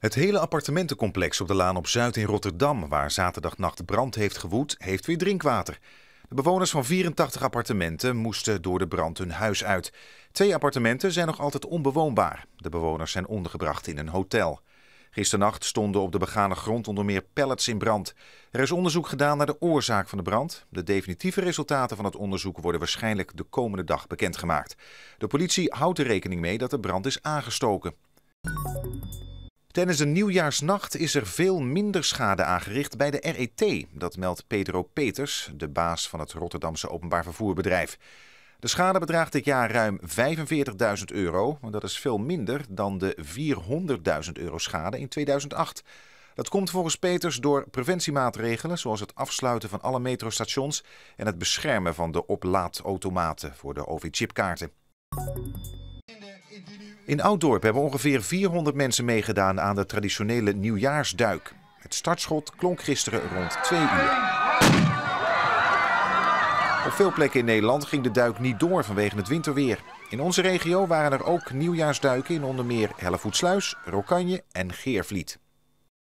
Het hele appartementencomplex op de Laan op Zuid in Rotterdam, waar zaterdagnacht brand heeft gewoed, heeft weer drinkwater. De bewoners van 84 appartementen moesten door de brand hun huis uit. Twee appartementen zijn nog altijd onbewoonbaar. De bewoners zijn ondergebracht in een hotel. Gisternacht stonden op de begane grond onder meer pallets in brand. Er is onderzoek gedaan naar de oorzaak van de brand. De definitieve resultaten van het onderzoek worden waarschijnlijk de komende dag bekendgemaakt. De politie houdt er rekening mee dat de brand is aangestoken. Tijdens een nieuwjaarsnacht is er veel minder schade aangericht bij de RET. Dat meldt Pedro Peters, de baas van het Rotterdamse openbaar vervoerbedrijf. De schade bedraagt dit jaar ruim 45.000 euro. Dat is veel minder dan de 400.000 euro schade in 2008. Dat komt volgens Peters door preventiemaatregelen zoals het afsluiten van alle metrostations en het beschermen van de oplaadautomaten voor de OV-chipkaarten. In Ouddorp hebben ongeveer 400 mensen meegedaan aan de traditionele nieuwjaarsduik. Het startschot klonk gisteren rond 2 uur. Op veel plekken in Nederland ging de duik niet door vanwege het winterweer. In onze regio waren er ook nieuwjaarsduiken in onder meer Hellevoetsluis, Rokanje en Geervliet.